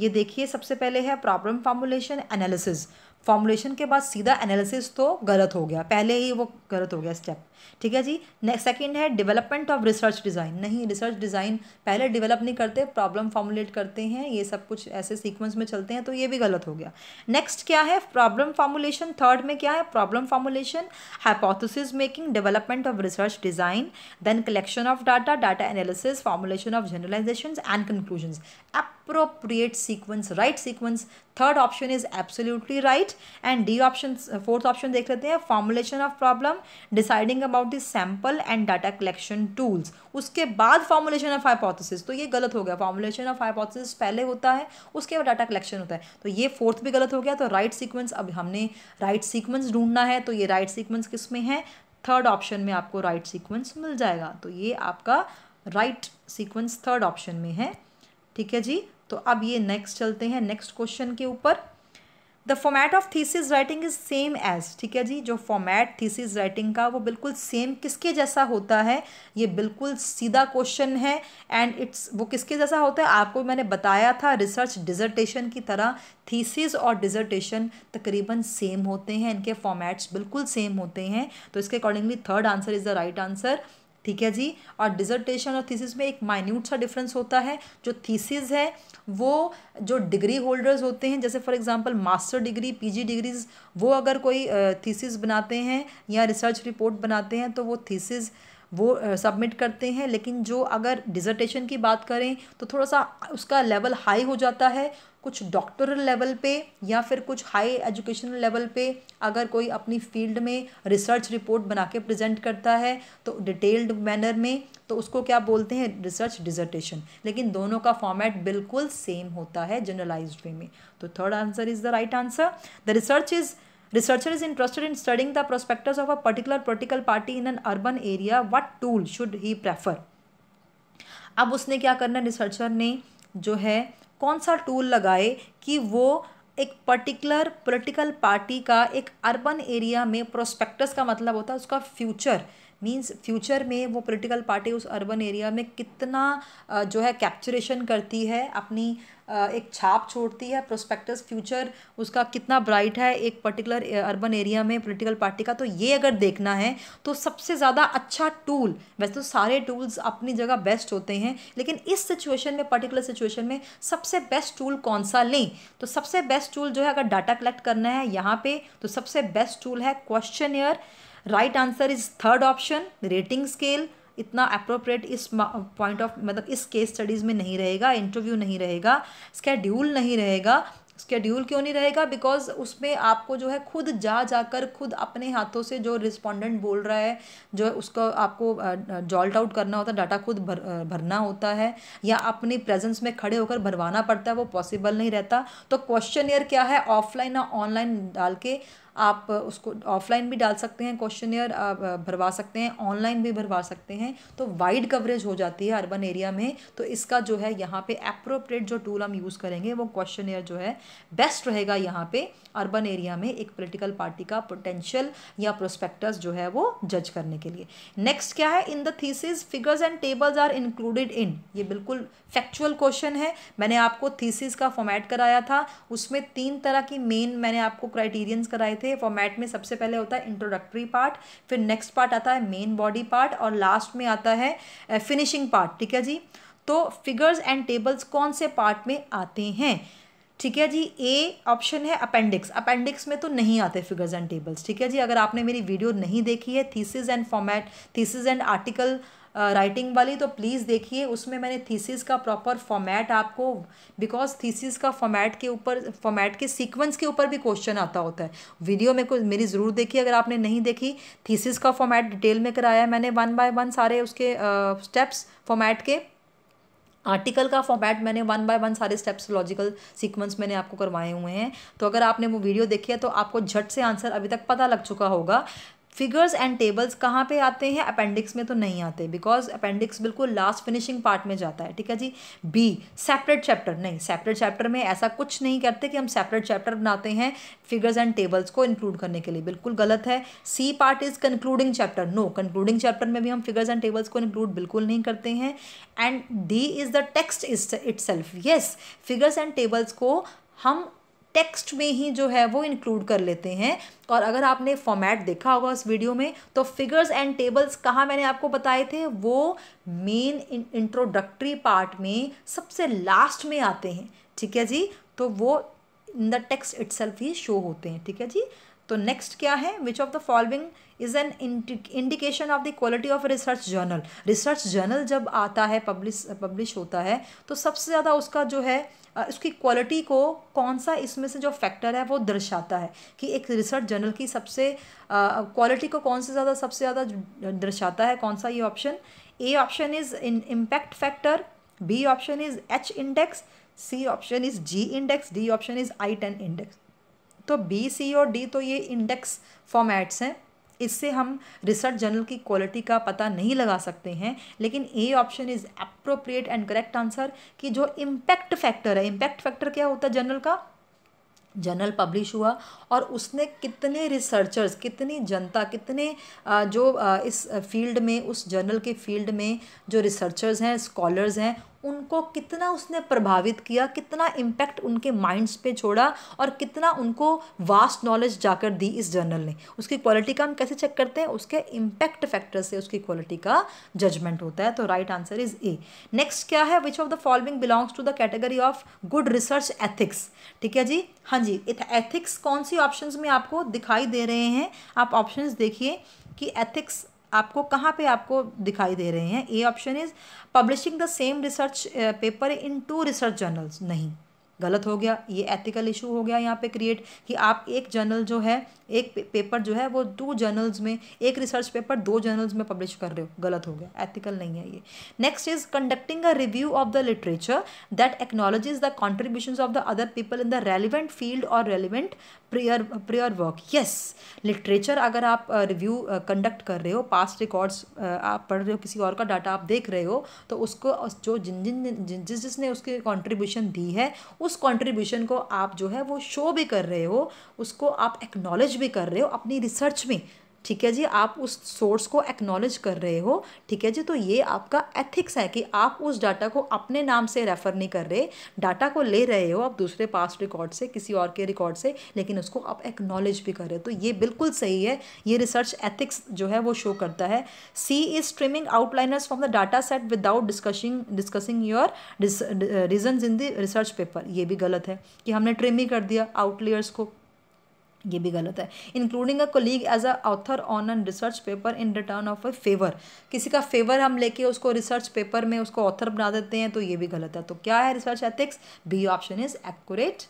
ये देखिए सबसे पहले है प्रॉब्लम फॉर्मुलेशन एनालिसिस फॉर्मुलेशन के बाद सीधा एनालिसिस तो गलत हो गया पहले ही वो गलत हो गया स्टेप ठीक है जी नेक्स्ट सेकेंड है डेवलपमेंट ऑफ रिसर्च डिज़ाइन नहीं रिसर्च डिज़ाइन पहले डेवलप नहीं करते प्रॉब्लम फॉर्मुलेट करते हैं ये सब कुछ ऐसे सीक्वेंस में चलते हैं तो ये भी गलत हो गया नेक्स्ट क्या है प्रॉब्लम फॉर्मुलेशन थर्ड में क्या है problem formulation hypothesis making development of research design then collection of data data analysis formulation of generalization and conclusion appropriate sequence right sequence third option is absolutely right and d option fourth option देख लेते हैं formulation of problem deciding a about this sample and data collection tools उसके बाद फॉर्मुलेशन ऑफ हाइपोथेसिस तो ये गलत हो गया फॉर्मुलेशन ऑफ हाइपोथेसिस पहले होता है उसके बाद डाटा कलेक्शन होता है तो ये फोर्थ भी गलत हो गया तो राइट right सीक्वेंस अब हमने राइट सीक्वेंस ढूंढना है तो ये राइट सीक्वेंस किस में है थर्ड ऑप्शन में आपको राइट right सीक्वेंस मिल जाएगा तो ये आपका राइट सीक्वेंस थर्ड ऑप्शन में है ठीक है जी तो अब ये नेक्स्ट चलते हैं नेक्स्ट क्वेश्चन के ऊपर the format of thesis writing is same as ठीक है जी जो फॉर्मेट थीसिस राइटिंग का वो बिल्कुल सेम किसके जैसा होता है ये बिल्कुल सीधा क्वेश्चन है एंड इट्स वो किसके जैसा होता है आपको मैंने बताया था रिसर्च डिजर्टेशन की तरह थीसिस और डिजर्टेशन तकरीबन सेम होते हैं इनके फॉर्मेट्स बिल्कुल सेम होते हैं तो इसके accordingly third answer is the right answer ठीक है जी और डिजर्टेशन और थीसिस में एक माइन्यूट सा डिफरेंस होता है जो थीसिस है वो जो डिग्री होल्डर्स होते हैं जैसे for example master degree PG degrees वो अगर कोई थीसिस बनाते हैं या रिसर्च रिपोर्ट बनाते हैं तो वो थीसिस वो सबमिट करते हैं लेकिन जो अगर डिजर्टेशन की बात करें तो थोड़ा सा उसका लेवल हाई हो जाता है कुछ डॉक्टरल लेवल पे या फिर कुछ हाई एजुकेशनल लेवल पे अगर कोई अपनी फील्ड में रिसर्च रिपोर्ट बना के प्रजेंट करता है तो डिटेल्ड मैनर में तो उसको क्या बोलते हैं रिसर्च डिजर्टेशन लेकिन दोनों का फॉर्मेट बिल्कुल सेम होता है जनरलाइज वे में तो third answer is the right answer the research is researcher is interested in studying the prospectors of a particular political party in an urban area what tool should he prefer अब उसने क्या करना रिसर्चर ने जो है कौन सा टूल लगाए कि वो एक पर्टिकुलर पॉलिटिकल पार्टी का एक अर्बन एरिया में प्रोस्पेक्टस का मतलब होता है उसका फ्यूचर मीन्स फ्यूचर में वो पोलिटिकल पार्टी उस अर्बन एरिया में कितना जो है कैप्चरेशन करती है अपनी एक छाप छोड़ती है प्रोस्पेक्टस फ्यूचर उसका कितना ब्राइट है एक पर्टिकुलर अर्बन एरिया में पोलिटिकल पार्टी का तो ये अगर देखना है तो सबसे ज़्यादा अच्छा टूल वैसे तो सारे टूल्स अपनी जगह बेस्ट होते हैं लेकिन इस सिचुएशन में पर्टिकुलर सिचुएशन में सबसे बेस्ट टूल कौन सा लें तो सबसे बेस्ट टूल जो है अगर डाटा कलेक्ट करना है यहाँ पर तो सबसे बेस्ट टूल है question right answer is third option rating scale इतना अप्रोप्रिएट इस पॉइंट ऑफ मतलब इस केस स्टडीज़ में नहीं रहेगा इंटरव्यू नहीं रहेगा स्केड्यूल नहीं रहेगा स्केड्यूल क्यों नहीं रहेगा बिकॉज उसमें आपको जो है खुद जा जाकर खुद अपने हाथों से जो रिस्पोंडेंट बोल रहा है जो है आपको जॉल्ट आउट करना होता है डाटा खुद भर भरना होता है या अपने प्रेजेंस में खड़े होकर भरवाना पड़ता है वो पॉसिबल नहीं रहता तो क्वेश्चन ईयर क्या है ऑफलाइन या ऑनलाइन डाल के आप उसको ऑफलाइन भी डाल सकते हैं क्वेश्चन आप भरवा सकते हैं ऑनलाइन भी भरवा सकते हैं तो वाइड कवरेज हो जाती है अर्बन एरिया में तो इसका जो है यहाँ पे अप्रोप्रिएट जो टूल हम यूज़ करेंगे वो क्वेश्चन जो है बेस्ट रहेगा यहाँ पे अर्बन एरिया में एक पोलिटिकल पार्टी का पोटेंशियल या प्रोस्पेक्टस जो है वो जज करने के लिए नेक्स्ट क्या है in the thesis figures and tables are included in ये बिल्कुल फैक्चुअल क्वेश्चन है मैंने आपको थीसिस का फॉर्मेट कराया था उसमें तीन तरह की मेन मैंने आपको क्राइटेरियंस कराए थे फॉर्मेट में सबसे पहले होता है इंट्रोडक्टरी पार्ट फिर नेक्स्ट पार्ट आता है मेन बॉडी पार्ट और लास्ट में आता है फिनिशिंग पार्ट ठीक है जी तो फिगर्स एंड टेबल्स कौन से पार्ट में आते हैं ठीक है जी ए ऑप्शन है अपेंडिक्स अपेंडिक्स में तो नहीं आते फिगर्स एंड टेबल्स ठीक है जी अगर आपने मेरी वीडियो नहीं देखी है thesis and format thesis and article writing वाली तो प्लीज़ देखिए उसमें मैंने थीसिस का प्रॉपर फॉर्मेट आपको बिकॉज थीसिस का फॉर्मेट के ऊपर फॉर्मेट के सीक्वेंस के ऊपर भी क्वेश्चन आता होता है वीडियो में को मेरी ज़रूर देखिए अगर आपने नहीं देखी थीसिस का फॉर्मेट डिटेल में कराया है मैंने वन बाय वन सारे उसके स्टेप्स फॉर्मेट के आर्टिकल का फॉर्मेट मैंने वन बाय वन सारे स्टेप्स लॉजिकल सीक्वेंस मैंने आपको करवाए हुए हैं तो अगर आपने वो वीडियो देखी है तो आपको झट से आंसर अभी तक पता लग चुका होगा फिगर्स एंड टेबल्स कहाँ पे आते हैं अपेंडिक्स में तो नहीं आते बिकॉज अपेंडिक्स बिल्कुल लास्ट फिनिशिंग पार्ट में जाता है ठीक है जी बी सेपरेट चैप्टर नहीं सेपरेट चैप्टर में ऐसा कुछ नहीं करते कि हम सेपरेट चैप्टर बनाते हैं फिगर्स एंड टेबल्स को इंक्लूड करने के लिए बिल्कुल गलत है C part is concluding chapter no concluding chapter में भी हम फिगर्स एंड टेबल्स को इंक्लूड बिल्कुल नहीं करते हैं and D is the text is itself yes figures and tables को हम टेक्स्ट में ही जो है वो इंक्लूड कर लेते हैं और अगर आपने फॉर्मेट देखा होगा उस वीडियो में तो फिगर्स एंड टेबल्स कहाँ मैंने आपको बताए थे वो मेन इंट्रोडक्टरी पार्ट में सबसे लास्ट में आते हैं ठीक है जी तो वो इन द टेक्स्ट इट ही शो होते हैं ठीक है जी तो नेक्स्ट क्या है which of the following is an indication of the quality of research journal research journal जब आता है पब्लिश पब्लिश होता है तो सबसे ज़्यादा उसका जो है उसकी क्वालिटी को कौन सा इसमें से जो फैक्टर है वो दर्शाता है कि एक रिसर्च जर्नल की सबसे क्वालिटी को कौन से ज़्यादा सबसे ज़्यादा दर्शाता है कौन सा ये option A option is in impact factor B option is H index C option is G index D option is I ten index तो बी सी और डी तो ये इंडेक्स फॉर्मेट्स हैं इससे हम रिसर्च जर्नल की क्वालिटी का पता नहीं लगा सकते हैं लेकिन A option is appropriate and correct answer कि जो इम्पैक्ट फैक्टर है इम्पैक्ट फैक्टर क्या होता है जर्नल का जर्नल पब्लिश हुआ और उसने कितने रिसर्चर्स कितनी जनता कितने जो इस फील्ड में उस जर्नल के फील्ड में जो रिसर्चर्स हैं स्कॉलर्स हैं उनको कितना उसने प्रभावित किया कितना इम्पैक्ट उनके माइंड्स पे छोड़ा और कितना उनको वास्ट नॉलेज जाकर दी इस जर्नल ने उसकी क्वालिटी का हम कैसे चेक करते हैं उसके इम्पैक्ट फैक्टर से उसकी क्वालिटी का जजमेंट होता है तो right answer is A next क्या है which of the following belongs to the category of good research ethics ठीक है जी हाँ जी एथिक्स कौन सी ऑप्शन में आपको दिखाई दे रहे हैं आप ऑप्शन देखिए कि एथिक्स आपको कहाँ पे आपको दिखाई दे रहे हैं A option is publishing the same research paper in two research journals नहीं गलत हो गया ये एथिकल इशू हो गया यहाँ पे क्रिएट कि आप एक जर्नल जो है एक पेपर जो है वो टू जर्नल्स में एक रिसर्च पेपर दो जर्नल्स में पब्लिश कर रहे हो गलत हो गया एथिकल नहीं है ये next is conducting a review of the literature that acknowledges the contribution of the other people in the relevant field और relevant prior prior work yes literature अगर आप रिव्यू कंडक्ट कर रहे हो पास्ट रिकॉर्ड्स आप पढ़ रहे हो किसी और का डाटा आप देख रहे हो तो उसको जो जिन जिन जिस जिसने उसकी कॉन्ट्रीब्यूशन दी है उस उस कंट्रीब्यूशन को आप जो है वो शो भी कर रहे हो उसको आप एक्नॉलेज भी कर रहे हो अपनी रिसर्च में ठीक है जी आप उस सोर्स को एक्नॉलेज कर रहे हो ठीक है जी तो ये आपका एथिक्स है कि आप उस डाटा को अपने नाम से रेफ़र नहीं कर रहे डाटा को ले रहे हो आप दूसरे पास रिकॉर्ड से किसी और के रिकॉर्ड से लेकिन उसको आप एक्नॉलेज भी कर रहे हो तो ये बिल्कुल सही है ये रिसर्च एथिक्स जो है वो शो करता है C is streaming outliners from the data set without discussing discussing your reason in the research paper ये भी गलत है कि हमने ट्रिम ही कर दिया आउटलेयर्स को ये भी गलत है including a colleague as a author on an research paper in return of a favour किसी का फेवर हम लेके उसको रिसर्च पेपर में उसको ऑथर बना देते हैं तो ये भी गलत है तो क्या है research ethics B option is accurate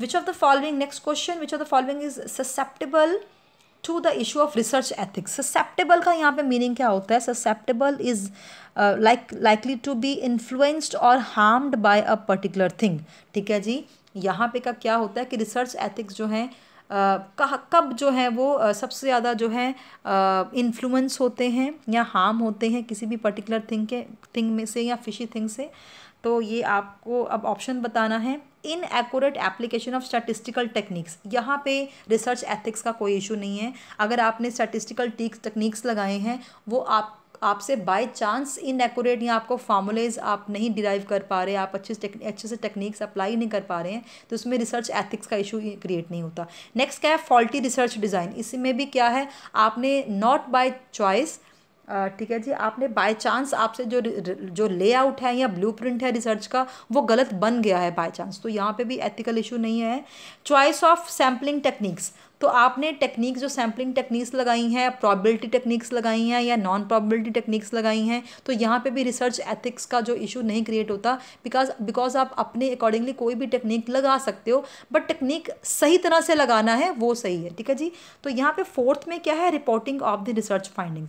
which of the following next question which of the following is susceptible to the issue of research ethics susceptible का यहाँ पे मीनिंग क्या होता है susceptible is like likely to be influenced और harmed by a particular thing ठीक है जी यहाँ पे का क्या होता है कि रिसर्च एथिक्स जो हैं कह कब जो है वो सबसे ज़्यादा जो है इन्फ्लुएंस होते हैं या हार्म होते हैं किसी भी पर्टिकुलर थिंग के थिंग में से या फिशी थिंग से तो ये आपको अब ऑप्शन बताना है inaccurate application of statistical techniques यहाँ पे रिसर्च एथिक्स का कोई इशू नहीं है अगर आपने स्टैटिस्टिकल टीक्स टेक्निक्स लगाए हैं वो आप आपसे बाय चांस इनएक्यूरेट या आपको फार्मूलेज आप नहीं डिराइव कर पा रहे आप अच्छे से अच्छे से टेक्निक्स अप्लाई नहीं कर पा रहे हैं तो उसमें रिसर्च एथिक्स का इशू क्रिएट नहीं होता नेक्स्ट क्या है फॉल्टी रिसर्च डिज़ाइन इसमें भी क्या है आपने नॉट बाय चॉइस ठीक है जी आपने बाय चांस आपसे जो जो लेआउट है या ब्लूप्रिंट है रिसर्च का वो गलत बन गया है बाय चांस तो यहाँ पे भी एथिकल इशू नहीं है चॉइस ऑफ सैम्पलिंग टेक्निक्स तो आपने टेक्निक जो सैम्पलिंग टेक्निक्स लगाई हैं प्रॉबिलिटी टेक्निक्स लगाई हैं या नॉन प्रॉबिलिटी टेक्निक्स लगाई हैं तो यहाँ पे भी रिसर्च एथिक्स का जो इशू नहीं क्रिएट होता बिकॉज बिकॉज आप अपने अकॉर्डिंगली कोई भी टेक्निक लगा सकते हो बट टेक्निक सही तरह से लगाना है वो सही है ठीक है जी तो यहाँ पे फोर्थ में क्या है reporting of the research finding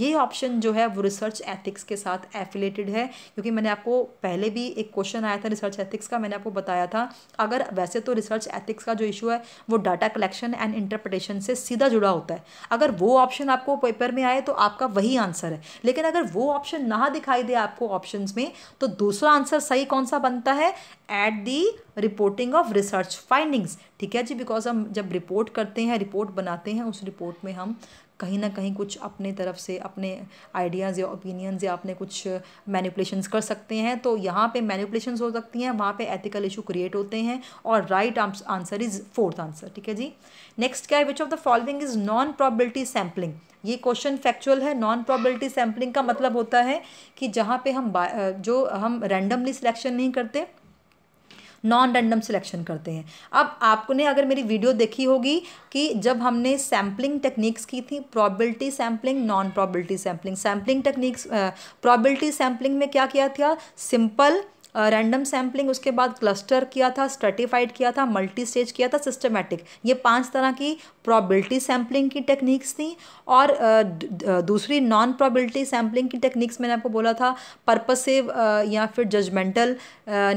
ये ऑप्शन जो है वो रिसर्च एथिक्स के साथ एफिलेटेड है क्योंकि मैंने आपको पहले भी एक क्वेश्चन आया था रिसर्च एथिक्स का मैंने आपको बताया था अगर वैसे तो रिसर्च एथिक्स का जो इशू है वो data collection and and interpretation से सीधा जुड़ा होता है अगर वो ऑप्शन आपको पेपर में आए तो आपका वही आंसर है लेकिन अगर वो ऑप्शन ना दिखाई दे आपको ऑप्शन में तो दूसरा आंसर सही कौन सा बनता है at the reporting of research findings ठीक है जी बिकॉज हम जब रिपोर्ट करते हैं रिपोर्ट बनाते हैं उस रिपोर्ट में हम कहीं ना कहीं कुछ अपने तरफ से अपने आइडियाज़ या ओपिनियंस या अपने कुछ मैनिपुलेशंस कर सकते हैं तो यहाँ पे मैनिपुलेशंस हो सकती हैं वहाँ पे एथिकल इशू क्रिएट होते हैं और right answer is fourth answer ठीक है जी नेक्स्ट क्या है which of the following is non probability sampling ये क्वेश्चन फैक्चुअल है नॉन प्रॉबिलिटी सैम्पलिंग का मतलब होता है कि जहाँ पे हम जो हम रैंडमली सिलेक्शन नहीं करते नॉन रैंडम सिलेक्शन करते हैं अब आपने अगर मेरी वीडियो देखी होगी कि जब हमने सैम्पलिंग टेक्निक्स की थी probability sampling non probability sampling sampling techniques probability sampling में क्या किया था सिंपल रैंडम सैम्पलिंग उसके बाद क्लस्टर किया था स्टर्टिफाइड किया था मल्टी स्टेज किया था सिस्टमेटिक ये पांच तरह की प्रॉबिलिटी सैम्पलिंग की टेक्निक्स थी और दूसरी नॉन प्रॉबिलिटी सैम्पलिंग की टेक्निक्स मैंने आपको बोला था पर्पसिव या फिर जजमेंटल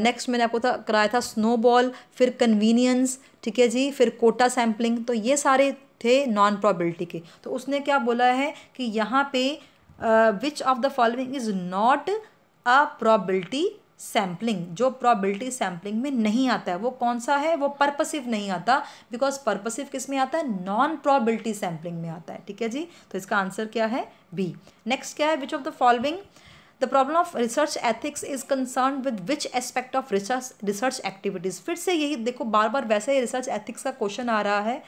नेक्स्ट मैंने आपको था कराया था स्नोबॉल फिर कन्वीनियंस ठीक है जी फिर कोटा सैम्पलिंग तो ये सारे थे नॉन प्रॉबिलिटी के तो उसने क्या बोला है कि यहाँ पे which of the following is not a probability sampling जो प्रॉबिलिटी सैम्पलिंग में नहीं आता है वो कौन सा है वो पर्पसिव नहीं आता बिकॉज पर्पसिव किस में आता है नॉन प्रॉबिलिटी सैम्पलिंग में आता है ठीक है जी तो इसका आंसर क्या है बी नेक्स्ट क्या है which of the following the problem of research ethics is concern with which aspect of research research activities फिर से यही देखो बार बार वैसे ही रिसर्च एथिक्स का क्वेश्चन आ रहा है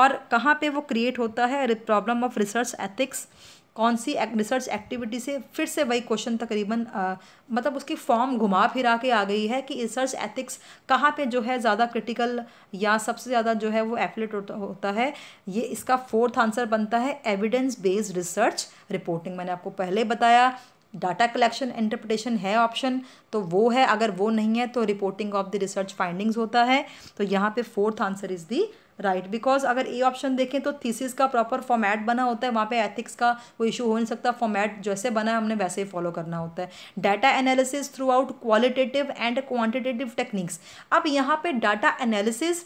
और कहाँ पे वो क्रिएट होता है प्रॉब्लम ऑफ रिसर्च एथिक्स कौन सी एक, रिसर्च एक्टिविटी से फिर से वही क्वेश्चन तकरीबन मतलब उसकी फॉर्म घुमा फिरा के आ गई है कि रिसर्च एथिक्स कहाँ पे जो है ज़्यादा क्रिटिकल या सबसे ज़्यादा जो है वो एफलेट होता, होता है ये इसका फोर्थ आंसर बनता है एविडेंस बेस्ड रिसर्च रिपोर्टिंग मैंने आपको पहले बताया डाटा कलेक्शन इंटरप्रिटेशन है ऑप्शन तो वो है अगर वो नहीं है तो reporting of the research findings होता है तो यहाँ पे fourth answer is the right right. Because अगर ए ऑप्शन देखें तो थीसिस का प्रॉपर फॉर्मेट बना होता है वहाँ पे एथिक्स का कोई इशू हो नहीं सकता फॉर्मेट जैसे बना है हमने वैसे ही फॉलो करना होता है data analysis throughout qualitative and quantitative techniques अब यहाँ पे डाटा एनालिसिस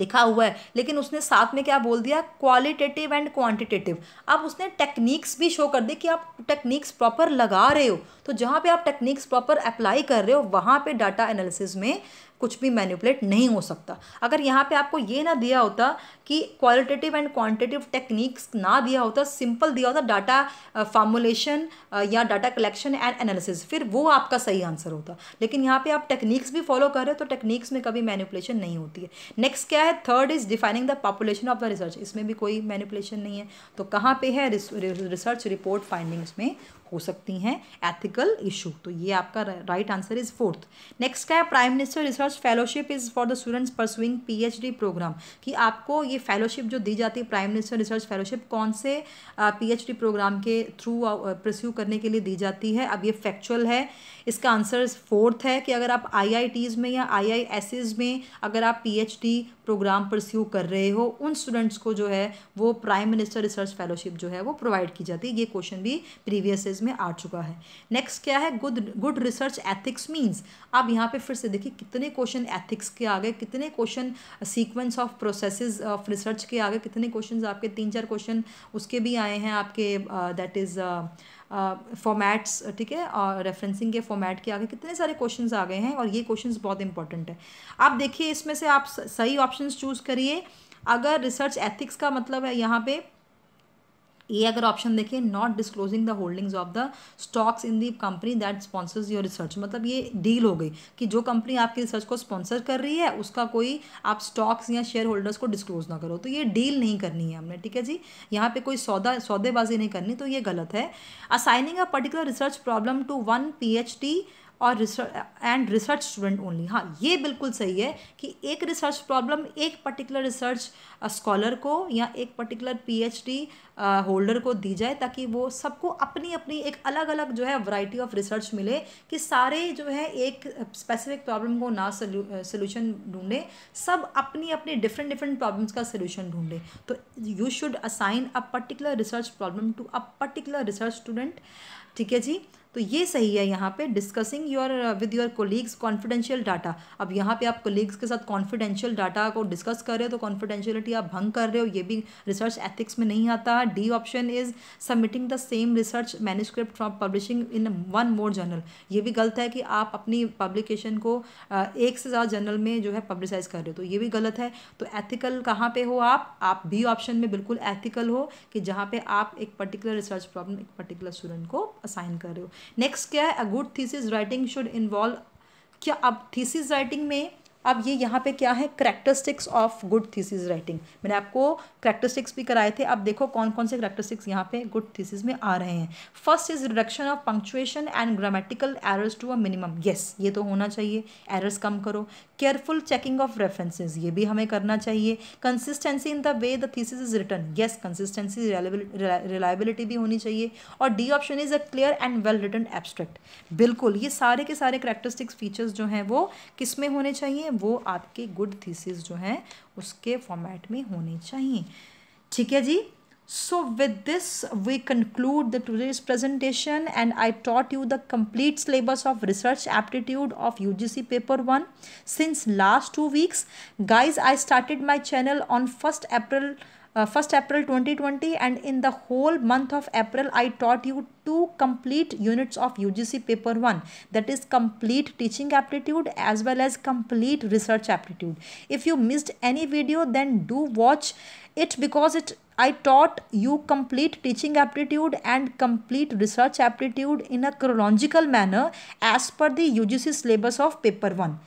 लिखा हुआ है लेकिन उसने साथ में क्या बोल दिया क्वालिटेटिव एंड क्वांटिटेटिव अब उसने टेक्निक्स भी शो कर दी कि आप टेक्निक्स प्रॉपर लगा रहे हो तो जहाँ पे आप टेक्निक्स प्रॉपर अप्लाई कर रहे हो वहाँ पे डाटा एनालिसिस में कुछ भी मैनिपुलेट नहीं हो सकता अगर यहाँ पे आपको ये ना दिया होता कि क्वालिटेटिव एंड क्वान्टिटिव टेक्निक्स ना दिया होता सिंपल दिया होता डाटा फार्मुलेशन uh, uh, या डाटा कलेक्शन एंड एनालिसिस फिर वो आपका सही आंसर होता लेकिन यहाँ पे आप टेक्निक्स भी फॉलो कर रहे हो तो टेक्निक्स में कभी मैनिपुलेशन नहीं होती है नेक्स्ट क्या है third is defining the population of the research इसमें भी कोई मैनिपुलेशन नहीं है तो कहाँ पे है रिसर्च रिपोर्ट फाइंडिंग्स में हो सकती हैं एथिकल इशू तो ये आपका right answer is fourth next का है prime minister research fellowship is for the students pursuing PhD program कि आपको ये फेलोशिप जो दी जाती है प्राइम मिनिस्टर रिसर्च फेलोशिप कौन से पीएचडी प्रोग्राम के थ्रू प्रस्यू करने के लिए दी जाती है अब ये फैक्चुअल है इसका आंसर फोर्थ है कि अगर आप आई में या आई में अगर आप पी प्रोग्राम परस्यू कर रहे हो उन स्टूडेंट्स को जो है वो प्राइम मिनिस्टर रिसर्च फेलोशिप जो है वो प्रोवाइड की जाती है ये क्वेश्चन भी प्रीवियस क्लासेस में आ चुका है नेक्स्ट क्या है good good research ethics means अब यहाँ पे फिर से देखिए कितने क्वेश्चन एथिक्स के आ गए कितने question sequence of process of research के आ गए कितने क्वेश्चन आपके तीन चार क्वेश्चन उसके भी आए हैं आपके दैट इज़ फॉर्मेट्स ठीक है और रेफरेंसिंग के फॉर्मेट के आगे कितने सारे क्वेश्चन आ गए हैं और ये क्वेश्चन बहुत इंपॉर्टेंट है आप देखिए इसमें से आप सही ऑप्शन चूज़ करिए अगर रिसर्च एथिक्स का मतलब है यहाँ पे ए अगर ऑप्शन देखें not disclosing the holdings of the stocks in the company that sponsors your research मतलब ये डील हो गई कि जो कंपनी आपकी रिसर्च को स्पॉन्सर कर रही है उसका कोई आप स्टॉक्स या शेयर होल्डर्स को डिस्क्लोज ना करो तो ये डील नहीं करनी है हमने ठीक है जी यहाँ पे कोई सौदा सौदेबाजी नहीं करनी तो ये गलत है assigning a particular research problem to one P और research and research student only हाँ ये बिल्कुल सही है कि एक रिसर्च प्रॉब्लम एक पर्टिकुलर रिसर्च स्कॉलर को या एक पर्टिकुलर पीएचडी होल्डर को दी जाए ताकि वो सबको अपनी अपनी एक अलग अलग जो है वैरायटी ऑफ रिसर्च मिले कि सारे जो है एक स्पेसिफिक प्रॉब्लम को ना सोल्यूशन uh, ढूंढें सब अपनी अपनी डिफरेंट डिफरेंट प्रॉब्लम्स का सोल्यूशन ढूंढें तो you should assign a particular research problem to a particular research student ठीक है जी तो ये सही है यहाँ पे discussing your with your colleagues confidential data अब यहाँ पे आप कोलीग्स के साथ कॉन्फिडेंशियल डाटा को डिस्कस कर रहे हो तो कॉन्फिडेंशियलिटी आप भंग कर रहे हो ये भी रिसर्च एथिक्स में नहीं आता D option is submitting the same research manuscript from publishing in one more journal ये भी गलत है कि आप अपनी पब्लिकेशन को uh, एक से ज़्यादा जर्नल में जो है पब्लिसाइज कर रहे हो तो ये भी गलत है तो एथिकल कहाँ पर हो आप बी ऑप्शन में बिल्कुल एथिकल हो कि जहाँ पर आप एक पर्टिकुलर रिसर्च प्रॉब्लम एक पर्टिकुलर स्टूडेंट को असाइन कर रहे हो नेक्स्ट क्या है a good thesis writing should involve क्या अब थीसिस राइटिंग में अब ये यहाँ पे क्या है characteristics of good thesis writing मैंने आपको करेक्टरिस्टिक्स भी कराए थे अब देखो कौन कौन से करेक्टरिस्टिक्स यहाँ पे गुड थीसिस में आ रहे हैं first is reduction of punctuation and grammatical errors to a minimum yes ये तो होना चाहिए एरर्स कम करो केयरफुल चेकिंग ऑफ रेफरेंसेज ये भी हमें करना चाहिए consistency in the way the thesis is written yes consistency reliability भी होनी चाहिए और D option is a clear and well written abstract बिल्कुल ये सारे के सारे करेक्टरिस्टिक्स फीचर्स जो हैं वो किस में होने चाहिए हैं वो आपके गुड थीसिस जो हैं उसके फॉर्मेट में होने चाहिए ठीक है जी so with this we conclude the to today's presentation and I taught you the complete syllabus of research aptitude of U G C paper one since last two weeks guys I started my channel on first April 1st uh, April 2020 and in the whole month of April I taught you two complete units of UGC paper 1 that is complete teaching aptitude as well as complete research aptitude. If you missed any video then do watch it because it I taught you complete teaching aptitude and complete research aptitude in a chronological manner as per the UGC syllabus of paper 1.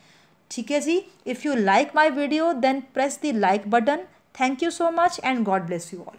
ठीक है जी if you like my video then press the Thank you so much and God bless you all.